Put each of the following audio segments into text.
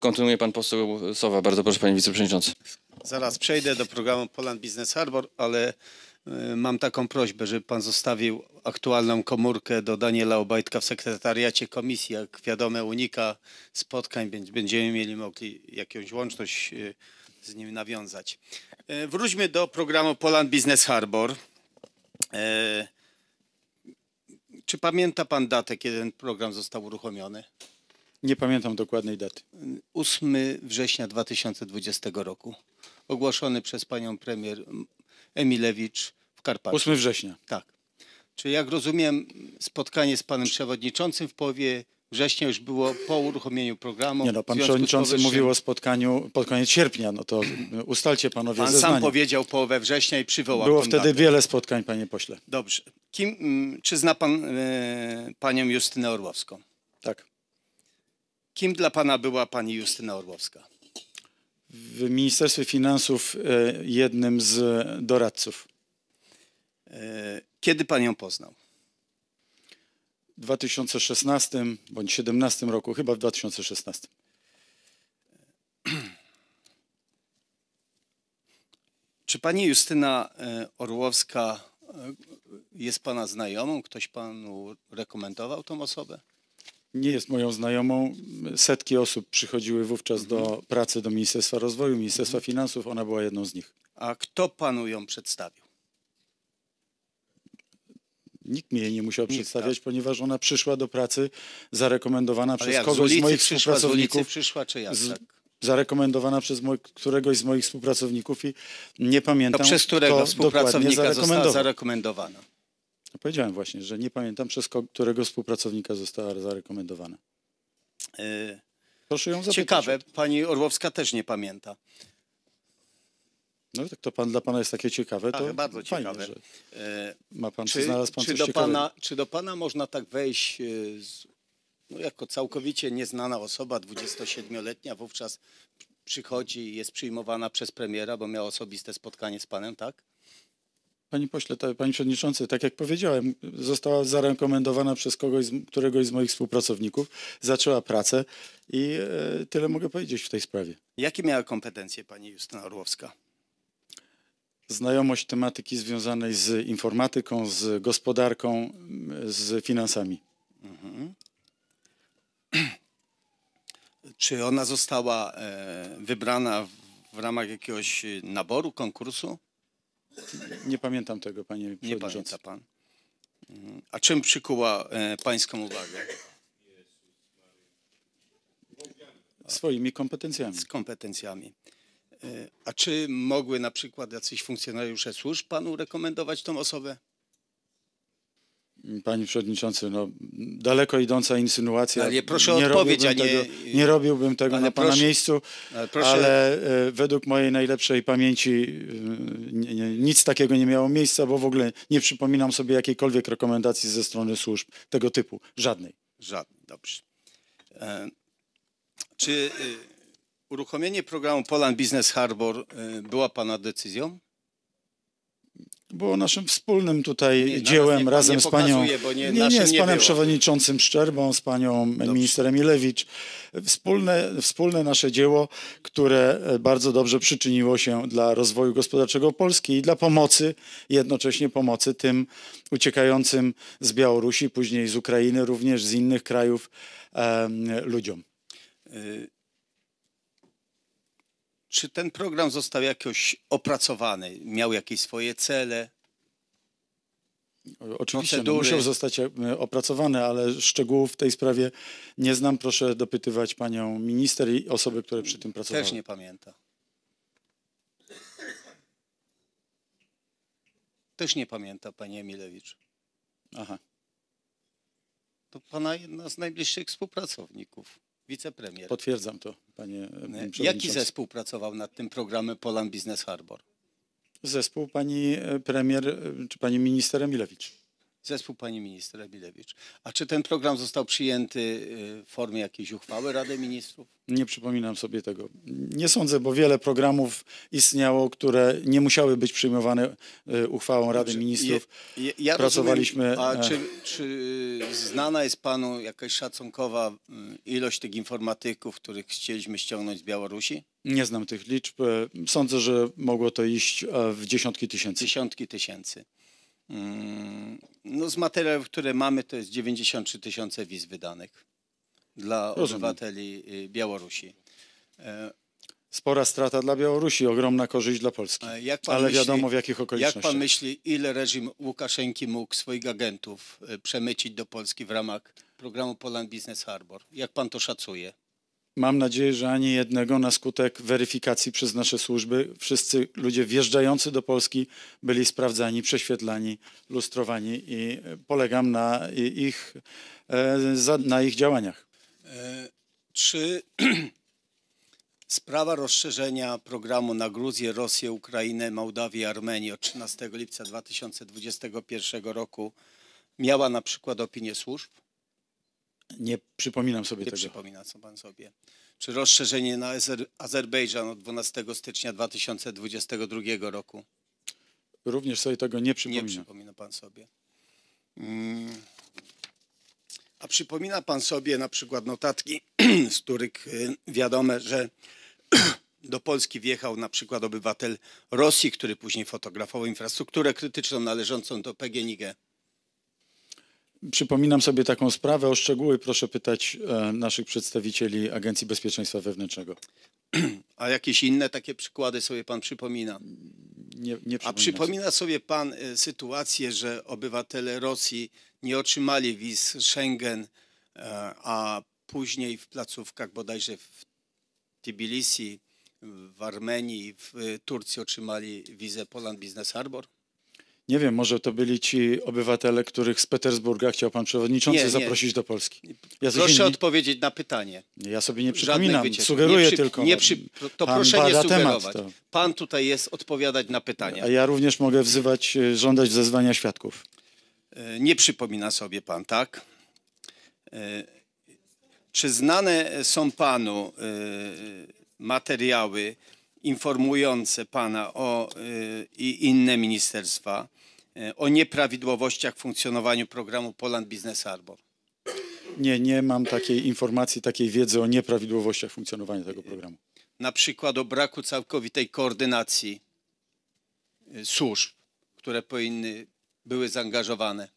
Kontynuuje pan poseł Sowa. Bardzo proszę, panie wiceprzewodniczący. Zaraz przejdę do programu Poland Business Harbor, ale y, mam taką prośbę, żeby pan zostawił aktualną komórkę do Daniela Obajtka w sekretariacie komisji. Jak wiadomo, unika spotkań, będziemy mieli mogli jakąś łączność y, z nim nawiązać. Y, wróćmy do programu Poland Business Harbor. Czy pamięta pan datę, kiedy ten program został uruchomiony? Nie pamiętam dokładnej daty. 8 września 2020 roku. Ogłoszony przez panią premier Emilewicz w Karpatach. 8 września. Tak. Czy jak rozumiem, spotkanie z panem przewodniczącym w połowie września już było po uruchomieniu programu. Nie no, pan przewodniczący powyższym... mówił o spotkaniu pod koniec sierpnia, no to ustalcie panowie Pan zeznanie. sam powiedział połowę września i przywołał Było wtedy datę. wiele spotkań, panie pośle. Dobrze. Kim, mm, czy zna pan e, panią Justynę Orłowską? Tak. Kim dla Pana była Pani Justyna Orłowska? W Ministerstwie Finansów e, jednym z doradców. E, kiedy Pan ją poznał? W 2016 bądź 2017 roku, chyba w 2016. Czy Pani Justyna e, Orłowska jest Pana znajomą? Ktoś Panu rekomendował tą osobę? nie jest moją znajomą. Setki osób przychodziły wówczas mhm. do pracy do Ministerstwa Rozwoju, Ministerstwa mhm. Finansów. Ona była jedną z nich. A kto panu ją przedstawił? Nikt mi jej nie musiał Nikt, tak. przedstawiać, tak. ponieważ ona przyszła do pracy zarekomendowana Ale przez jak, kogoś z, ulicy, z moich przyszła, współpracowników. Z przyszła czy jak? Z, tak? Zarekomendowana przez moj, któregoś z moich współpracowników i nie pamiętam. To przez którego kto współpracownika została zarekomendowana? powiedziałem właśnie, że nie pamiętam, przez którego współpracownika została zarekomendowana. E, Proszę ją zapytać. Ciekawe, pani Orłowska też nie pamięta. No tak to pan, dla pana jest takie ciekawe, tak, to Ach, bardzo fajnie, ciekawe. E, ma pan, czy, znalazł pan czy do pana, Czy do pana można tak wejść e, z, no jako całkowicie nieznana osoba, 27-letnia wówczas przychodzi i jest przyjmowana przez premiera, bo miała osobiste spotkanie z panem, tak? Panie pośle, tak, panie przewodniczący, tak jak powiedziałem, została zarekomendowana przez kogoś, któregoś z moich współpracowników, zaczęła pracę i e, tyle mogę powiedzieć w tej sprawie. Jakie miała kompetencje pani Justyna Orłowska? Znajomość tematyki związanej z informatyką, z gospodarką, z finansami. Mhm. Czy ona została e, wybrana w, w ramach jakiegoś naboru, konkursu? Nie pamiętam tego, panie Nie pamięta pan. Mhm. A czym przykuła e, pańską uwagę? Swoimi kompetencjami. Z kompetencjami. E, a czy mogły na przykład jacyś funkcjonariusze służb panu rekomendować tą osobę? Panie Przewodniczący, no, daleko idąca insynuacja. Ale proszę nie odpowiedź, a nie... Tego, nie robiłbym tego na Pana miejscu, ale, proszę... ale, e, według mojej najlepszej pamięci nic takiego nie miało miejsca, bo w ogóle nie przypominam sobie jakiejkolwiek rekomendacji ze strony służb tego typu. Żadnej. Żadnej, dobrze. E, czy e, uruchomienie programu Poland Business Harbor e, była Pana decyzją? było naszym wspólnym tutaj nie, no, dziełem nie, razem nie z panią, pokazuje, nie, nie, z panem przewodniczącym Szczerbą, z panią dobrze. minister Emilewicz. Wspólne, wspólne nasze dzieło, które e, bardzo dobrze przyczyniło się dla rozwoju gospodarczego Polski i dla pomocy, jednocześnie pomocy tym uciekającym z Białorusi, później z Ukrainy, również z innych krajów e, ludziom. Y, czy ten program został jakoś opracowany? Miał jakieś swoje cele? Oczywiście no, no musiał zostać e, opracowany, ale szczegółów w tej sprawie nie znam. Proszę dopytywać panią minister i osoby, które przy tym pracowały. Też nie pamięta. Też nie pamięta pani Emilewicz. Aha. To pana jedna z najbliższych współpracowników wicepremier. Potwierdzam to, panie e, e, przewodniczący. Jaki zespół pracował nad tym programem Poland Business Harbor? Zespół pani e, premier czy pani minister Emilewicz zespół pani minister Emilewicz. A czy ten program został przyjęty y, w formie jakiejś uchwały Rady Ministrów? Nie przypominam sobie tego. Nie sądzę, bo wiele programów istniało, które nie musiały być przyjmowane y, uchwałą Rady znaczy, Ministrów. Je, je, ja Pracowaliśmy. Rozumiem, a e. czy, czy znana jest panu jakaś szacunkowa y, ilość tych informatyków, których chcieliśmy ściągnąć z Białorusi? Nie znam tych liczb. E, sądzę, że mogło to iść e, w dziesiątki tysięcy. Dziesiątki tysięcy. Mm, no z materiałów, które mamy, to jest 93 tysiące wiz wydanych dla Rozumiem. obywateli y, Białorusi. E, Spora strata dla Białorusi, ogromna korzyść dla Polski. E, Ale myśli, wiadomo w jakich okolicznościach. Jak pan myśli, ile reżim Łukaszenki mógł swoich agentów y, przemycić do Polski w ramach programu Poland Business Harbor? Jak pan to szacuje? Mam nadzieję, że ani jednego na skutek weryfikacji przez nasze służby. Wszyscy ludzie wjeżdżający do Polski byli sprawdzani, prześwietlani, lustrowani i polegam na ich, e, na ich działaniach. E, czy sprawa rozszerzenia programu na Gruzję, Rosję, Ukrainę, Mołdawię Armenię od 13 lipca 2021 roku miała na przykład opinię służb? Nie przypominam sobie nie tego. Nie przypomina co pan sobie. Czy rozszerzenie na Azer Azerbejdżan od 12 stycznia 2022 roku? Również sobie tego nie przypomina. Nie przypomina pan sobie. Hmm. A przypomina pan sobie na przykład notatki, z których y, wiadomo, że do Polski wjechał na przykład obywatel Rosji, który później fotografował infrastrukturę krytyczną należącą do PGNiG. Przypominam sobie taką sprawę. O szczegóły proszę pytać e, naszych przedstawicieli Agencji Bezpieczeństwa Wewnętrznego. A jakieś inne takie przykłady sobie pan przypomina? Nie, nie A przypomina sobie pan e, sytuację, że obywatele Rosji nie otrzymali wiz Schengen, e, a później w placówkach bodajże w Tbilisi, w Armenii, w Turcji otrzymali wizę Poland Business Harbor? Nie wiem, może to byli ci obywatele, których z Petersburga chciał pan przewodniczący nie, zaprosić do Polski. Proszę odpowiedzieć na pytanie. Ja sobie nie przypominam, sugeruję nie przy, tylko. Nie przy, to pan proszę nie sugerować. Temat, to. Pan tutaj jest odpowiadać na pytania. A ja również mogę wzywać, e, żądać zezwania świadków. E, nie przypomina sobie pan, tak? E, czy znane są panu materiały informujące Pana o, y, i inne ministerstwa y, o nieprawidłowościach w funkcjonowaniu programu Poland Business Harbor? Nie, nie mam takiej informacji, takiej wiedzy o nieprawidłowościach funkcjonowania tego programu. Na przykład o braku całkowitej koordynacji y, służb, które powinny były zaangażowane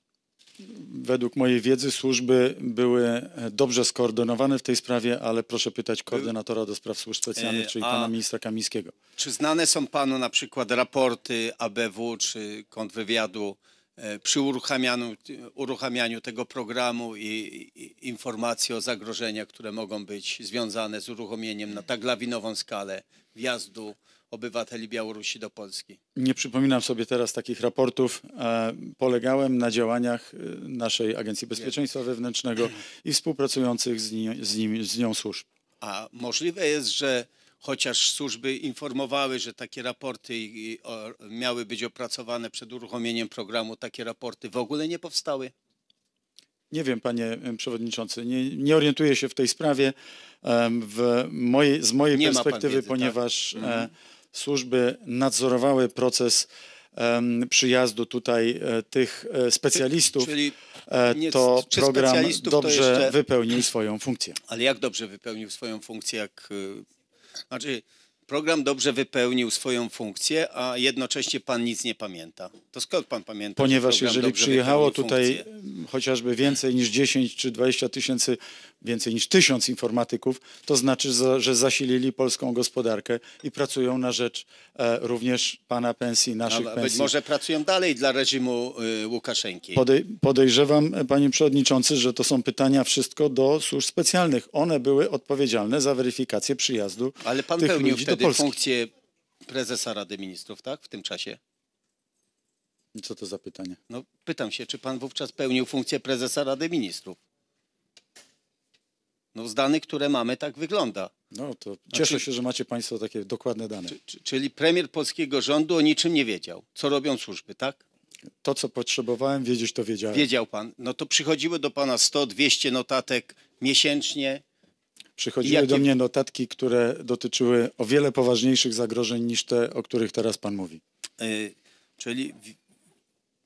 według mojej wiedzy służby były dobrze skoordynowane w tej sprawie, ale proszę pytać koordynatora do spraw służb specjalnych, e, czyli pana ministra Kamińskiego. Czy znane są panu na przykład raporty ABW czy kontrwywiadu e, przy uruchamianiu, uruchamianiu tego programu i, i informacje o zagrożeniach, które mogą być związane z uruchomieniem na tak lawinową skalę wjazdu obywateli Białorusi do Polski. Nie przypominam sobie teraz takich raportów. E, polegałem na działaniach e, naszej Agencji Bezpieczeństwa Wewnętrznego i współpracujących z, ni z, nim, z nią służb. A możliwe jest, że chociaż służby informowały, że takie raporty miały być opracowane przed uruchomieniem programu, takie raporty w ogóle nie powstały? Nie wiem, panie przewodniczący, nie, nie orientuję się w tej sprawie w mojej, z mojej nie perspektywy, wiedzy, tak? ponieważ tak? mhm służby nadzorowały proces przyjazdu tutaj e, tych e, specjalistów, Czyli e, nie, to program dobrze to jeszcze... wypełnił swoją funkcję. Ale jak dobrze wypełnił swoją funkcję, jak y, znaczy program dobrze wypełnił swoją funkcję, a jednocześnie pan nic nie pamięta. To skąd pan pamięta? Ponieważ jeżeli przyjechało tutaj funkcję? chociażby więcej niż 10 czy 20 tysięcy, więcej niż tysiąc informatyków, to znaczy, że zasilili polską gospodarkę i pracują na rzecz e, również pana pensji, naszych a, pensji. Być może pracują dalej dla reżimu y, Łukaszenki. Podej podejrzewam, panie przewodniczący, że to są pytania wszystko do służb specjalnych. One były odpowiedzialne za weryfikację przyjazdu Ale pan tych ludzi do Polski. funkcję prezesa Rady Ministrów, tak? W tym czasie. Co to za pytanie? No, pytam się, czy pan wówczas pełnił funkcję prezesa Rady Ministrów? No, z danych, które mamy, tak wygląda. No to znaczy- cieszę znaczy, się, że macie państwo takie dokładne dane. Czy, czyli premier polskiego rządu o niczym nie wiedział, co robią służby, tak? To, co potrzebowałem wiedzieć, to wiedziałem. Wiedział pan. No to przychodziły do pana 100-200 notatek miesięcznie, Przychodziły jakie... do mnie notatki, które dotyczyły o wiele poważniejszych zagrożeń niż te, o których teraz Pan mówi. Yy, czyli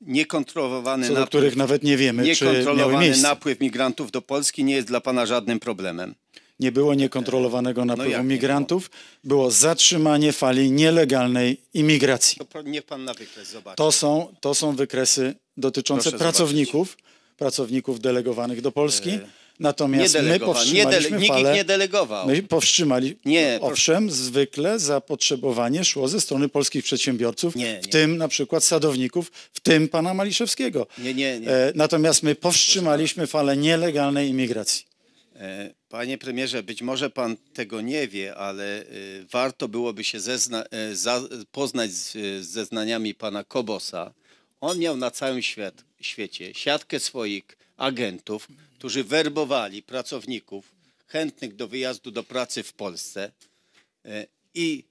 niekontrolowany, Co napływ, nawet nie wiemy, niekontrolowany napływ migrantów do Polski nie jest dla Pana żadnym problemem nie było niekontrolowanego no napływu no migrantów, było? było? zatrzymanie fali nielegalnej imigracji. To niech pan na wykres zobaczy. To są, to są wykresy dotyczące Proszę pracowników, zobaczyć. pracowników delegowanych do Polski. E, Natomiast my powstrzymaliśmy nie falę, nikt nie delegował. My powstrzymali. Nie, owszem, zwykle zapotrzebowanie szło ze strony polskich przedsiębiorców, nie, nie. w tym na przykład sadowników, w tym pana Maliszewskiego. Nie, nie, nie. E, natomiast my powstrzymaliśmy falę nielegalnej imigracji. E, panie premierze, być może pan tego nie wie, ale e, warto byłoby się zezna, poznać z zeznaniami pana Kobosa. On miał na całym świat, świecie siatkę swoich agentów, którzy werbowali pracowników chętnych do wyjazdu do pracy w Polsce e, i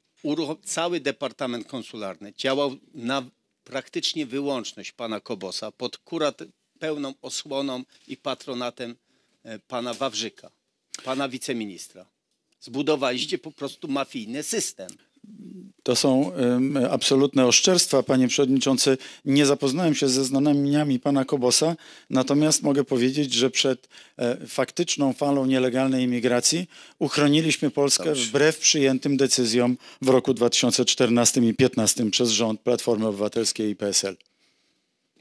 cały Departament Konsularny działał na praktycznie wyłączność pana Kobosa pod kurat pełną osłoną i patronatem e, pana Wawrzyka, pana wiceministra. Zbudowaliście po prostu mafijny system. To są absolutne oszczerstwa, panie przewodniczący. Nie zapoznałem się ze znamieniami pana Kobosa, natomiast mogę powiedzieć, że przed e, faktyczną falą nielegalnej imigracji uchroniliśmy Polskę wbrew przyjętym decyzjom w roku 2014 i 2015 przez rząd Platformy Obywatelskiej i PSL.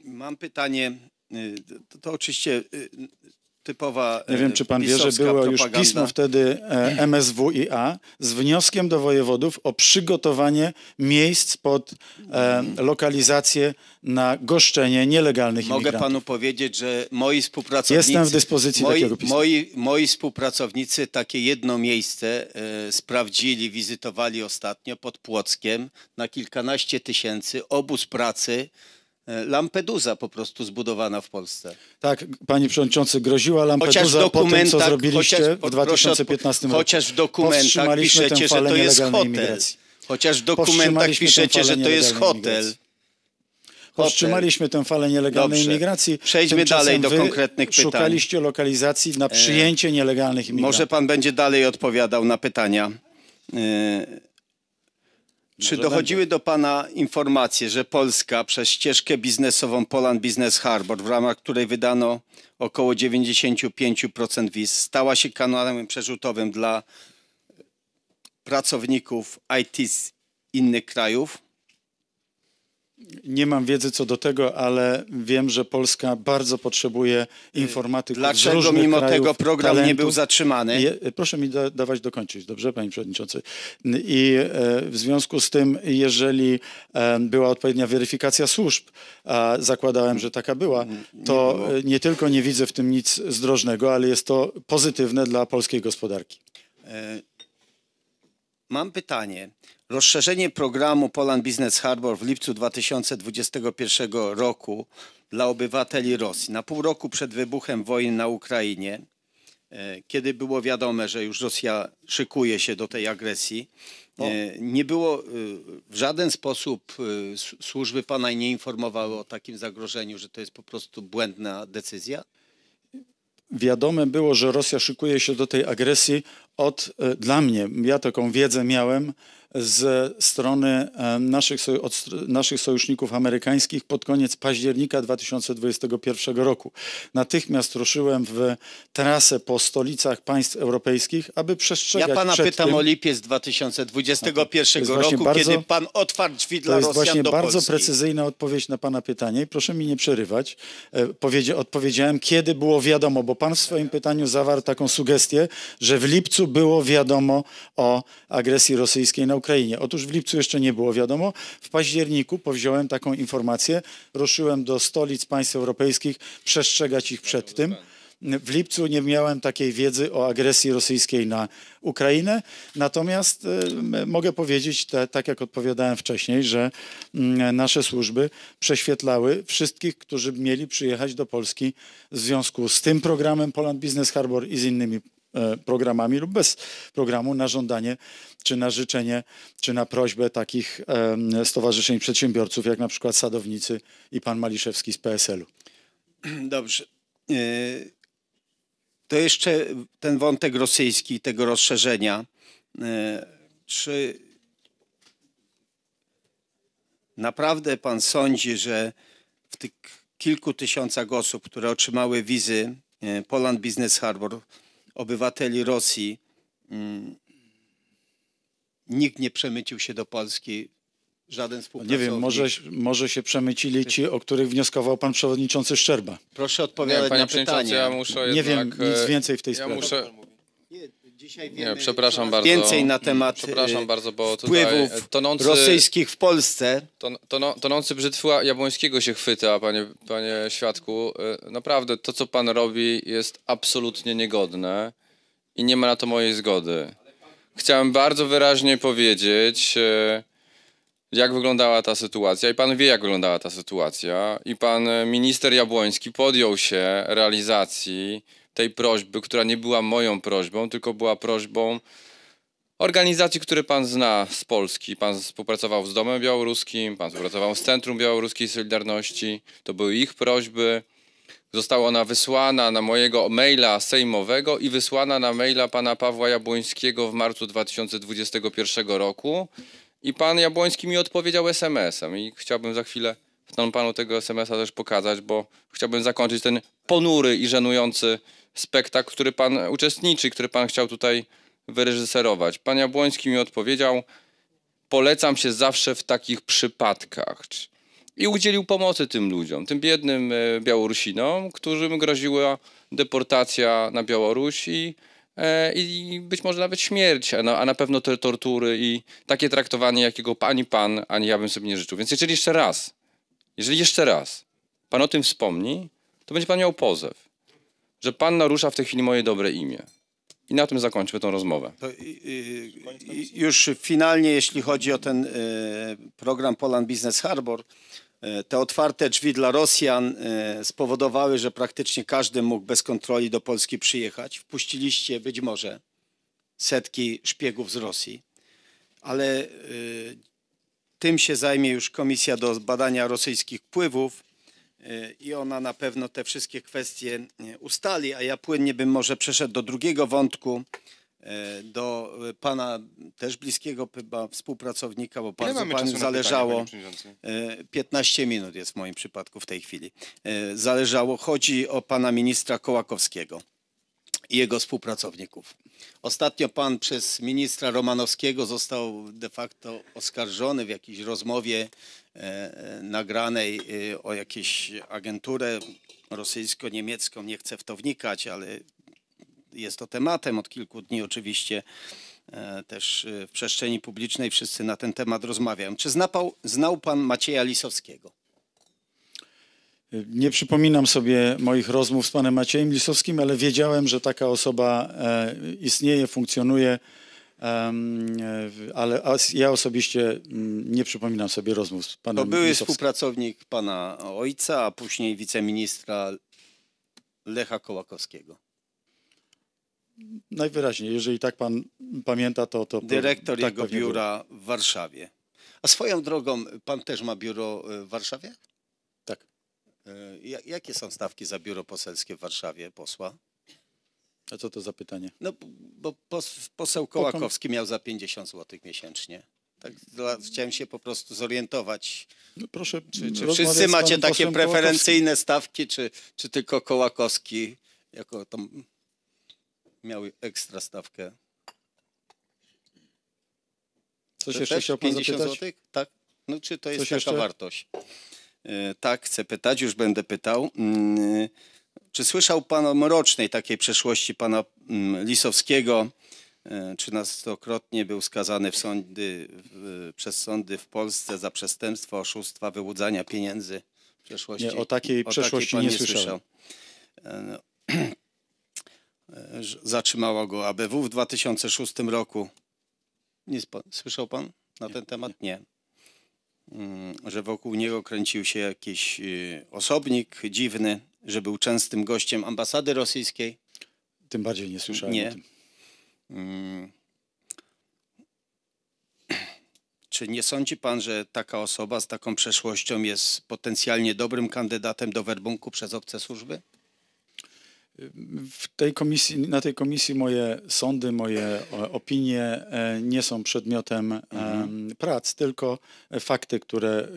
Mam pytanie. Y, to, to oczywiście y, typowa e, Nie wiem, czy pan wie, że było propaganda. już pismo wtedy e, MSWiA z wnioskiem do wojewodów o przygotowanie miejsc pod e, lokalizację na goszczenie nielegalnych Mogę imigrantów. Mogę panu powiedzieć, że moi współpracownicy... Jestem w dyspozycji moi, takiego pisma. Moi, moi współpracownicy takie jedno miejsce sprawdzili, wizytowali ostatnio pod Płockiem na kilkanaście tysięcy obóz pracy E, Lampedusa po prostu zbudowana w Polsce. Tak, panie przewodniczący, groziła Lampedusa po tym, co zrobiliście chociaż, w 2015 roku. Chociaż w dokumentach piszecie, że to jest hotel. Imigracji. Chociaż w dokumentach piszecie, że to jest hotel. Imigracji. Powstrzymaliśmy tę falę nielegalnej Dobrze. imigracji. Przejdźmy dalej do konkretnych pytań. Szukaliście lokalizacji na e, przyjęcie nielegalnych imigrantów. Może pan będzie dalej odpowiadał na pytania. E, czy dochodziły do Pana informacje, że Polska przez ścieżkę biznesową Poland Business Harbor, w ramach której wydano około 95% wiz, stała się kanałem przerzutowym dla pracowników IT z innych krajów? nie mam wiedzy co do tego, ale wiem, że Polska bardzo potrzebuje informatyków. Dlaczego z mimo krajów, tego program talentów. nie był zatrzymany? Je, proszę mi da, dawać dokończyć, dobrze, panie przewodniczący. I e, w związku z tym, jeżeli e, była odpowiednia weryfikacja służb, a zakładałem, że taka była, to nie, nie tylko nie widzę w tym nic zdrożnego, ale jest to pozytywne dla polskiej gospodarki. E, mam pytanie. Rozszerzenie programu Poland Business Harbor w lipcu 2021 roku dla obywateli Rosji na pół roku przed wybuchem wojny na Ukrainie, e, kiedy było wiadome, że już Rosja szykuje się do tej agresji, e, nie było e, w żaden sposób służby pana nie informowały o takim zagrożeniu, że to jest po prostu błędna decyzja? wiadome było, że Rosja szykuje się do tej agresji od, dla mnie, ja taką wiedzę miałem z strony e, naszych, od naszych sojuszników amerykańskich pod koniec października 2021 roku. Natychmiast ruszyłem w trasę po stolicach państw europejskich, aby przestrzegać Ja pana pytam tym... o lipiec 2021 roku, bardzo, kiedy pan otwarł drzwi dla Rosjan do Polski. To jest właśnie bardzo precyzyjna odpowiedź na pana pytanie. Proszę mi nie przerywać. E, powiedzia odpowiedziałem, kiedy było wiadomo, bo pan w swoim pytaniu zawarł taką sugestię, że w lipcu było wiadomo o agresji rosyjskiej na Ukrainie. Otóż w lipcu jeszcze nie było wiadomo. W październiku powziąłem taką informację, ruszyłem do stolic państw europejskich, przestrzegać ich przed tym. W lipcu nie miałem takiej wiedzy o agresji rosyjskiej na Ukrainę. Natomiast y, mogę powiedzieć, te, tak jak odpowiadałem wcześniej, że y, nasze służby prześwietlały wszystkich, którzy mieli przyjechać do Polski w związku z tym programem Poland Business Harbor i z innymi E, programami lub bez programu na żądanie czy na życzenie, czy na prośbę takich stowarzyszeń przedsiębiorców, jak na przykład Sadownicy i pan Maliszewski z PSL-u. Dobrze. E, to jeszcze ten wątek rosyjski, tego rozszerzenia. E, czy naprawdę pan sądzi, że w tych kilku tysiącach osób, które otrzymały wizy Poland Business Harbor, obywateli Rosji mm, nikt nie przemycił się do Polski, żaden no współpracownik. Nie wiem, może, może się przemycili ci, o których wnioskował pan przewodniczący Szczerba. Proszę odpowiadać nie, na pytanie. Ja muszę nie wiem nic e, więcej w tej ja sprawie. Muszę... Dzisiaj wiemy Nie, przepraszam bardzo, więcej na temat przepraszam e, bardzo, bo wpływów e, tonący, rosyjskich w Polsce. Ton, ton, tonący brzytwa jabłońskiego się chwyta, panie, panie świadku. E, naprawdę, to co pan robi jest absolutnie niegodne i nie ma na to mojej zgody. Chciałem bardzo wyraźnie powiedzieć, jak wyglądała ta sytuacja i pan wie, jak wyglądała ta sytuacja i pan minister Jabłoński podjął się realizacji tej prośby, która nie była moją prośbą, tylko była prośbą organizacji, które pan zna z Polski. Pan współpracował z Domem Białoruskim, pan współpracował z Centrum Białoruskiej Solidarności. To były ich prośby. Została ona wysłana na mojego maila sejmowego i wysłana na maila pana Pawła Jabłońskiego w marcu 2021 roku. I pan Jabłoński mi odpowiedział SMS-em i chciałbym za chwilę panu tego SMS-a też pokazać, bo chciałbym zakończyć ten ponury i żenujący spektakl, który pan uczestniczy, który pan chciał tutaj wyreżyserować. Pan Jabłoński mi odpowiedział, polecam się zawsze w takich przypadkach. I udzielił pomocy tym ludziom, tym biednym e, Białorusinom, którym groziła deportacja na Białoruś i, e, i być może nawet śmierć, a na, a na pewno te tortury i takie traktowanie, jakiego ani pan, ani ja bym sobie nie życzył. Więc jeżeli jeszcze raz, jeżeli jeszcze raz pan o tym wspomni, to będzie pan miał pozew że pan narusza w tej chwili moje dobre imię. I na tym zakończmy tą rozmowę. To, już finalnie, jeśli chodzi o ten e, program Poland Business Harbor, e, te otwarte drzwi dla Rosjan e, spowodowały, że praktycznie każdy mógł bez kontroli do Polski przyjechać. Wpuściliście być może setki szpiegów z Rosji, ale tym się zajmie już Komisja do Badania Rosyjskich Wpływów i ona na pewno te wszystkie kwestie e, ustali, a ja płynnie bym może przeszedł do drugiego wątku, e, do e, pana też bliskiego chyba współpracownika, bo bardzo panu zależało. Pytanie, 15 minut jest w moim przypadku w tej chwili. Zależało, chodzi o pana ministra Kołakowskiego i jego współpracowników. Ostatnio pan przez ministra Romanowskiego został de facto oskarżony w jakiejś rozmowie E, nagranej e, o jakieś agenturę rosyjsko-niemiecką, nie chcę w to wnikać, ale jest to tematem od kilku dni oczywiście e, też w przestrzeni publicznej wszyscy na ten temat rozmawiają. Czy znapał, znał pan Macieja Lisowskiego? Nie przypominam sobie moich rozmów z panem Maciejem Lisowskim, ale wiedziałem, że taka osoba istnieje, funkcjonuje ale ja osobiście mm, nie przypominam sobie rozmów z panem. To były Lisowskim. współpracownik pana ojca, a później wiceministra Lecha Kołakowskiego. Najwyraźniej, jeżeli tak pan pamięta, to. to Dyrektor tak jego biura było. w Warszawie. A swoją drogą, pan też ma biuro e, w Warszawie? Tak. E, jakie są stawki za biuro poselskie w Warszawie posła? A co to za pytanie? No bo poseł Kołakowski miał za 50 zł miesięcznie. Tak, dla, chciałem się po prostu zorientować. No proszę, czy, czy wszyscy macie takie preferencyjne stawki, czy, czy tylko Kołakowski jako tam miał ekstra stawkę? Coś to jeszcze chciał pan 50 zapytać? Złotych? Tak. No czy to jest Coś taka jeszcze? wartość? E, tak, chcę pytać, już będę pytał. Mm, czy słyszał Pan o mrocznej takiej przeszłości Pana mm, Lisowskiego? Trzynastokrotnie e, był skazany w sądy, w, przez sądy w Polsce za przestępstwo oszustwa, wyłudzania pieniędzy w przeszłości. Nie, o takiej o przeszłości takiej nie, nie Słyszał. E, no, e, zatrzymało go ABW w 2006 roku. Nie słyszał Pan na ten temat? Nie. Mm, że wokół niego kręcił się jakiś y, osobnik dziwny, że był częstym gościem ambasady rosyjskiej. Tym bardziej nie słyszałem nie. o tym. Mm. Czy nie sądzi pan, że taka osoba z taką przeszłością jest potencjalnie dobrym kandydatem do werbunku przez obce służby? w tej komisji, na tej komisji moje sądy, moje e, opinie e, nie są przedmiotem e, mhm. prac, tylko fakty, które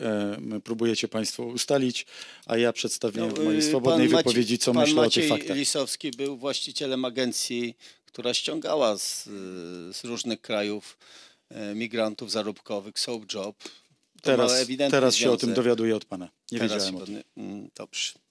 próbujecie Państwo ustalić, a ja przedstawiłem w no, mojej y, swobodnej Maciej, wypowiedzi, co myślę Maciej o tych faktach. Pan Lisowski był właścicielem agencji, która ściągała z, z różnych krajów migrantów zarobkowych, Soap Job. To teraz, teraz się o tym dowiaduję od Pana. Nie teraz wiedziałem o tym. Mm, dobrze.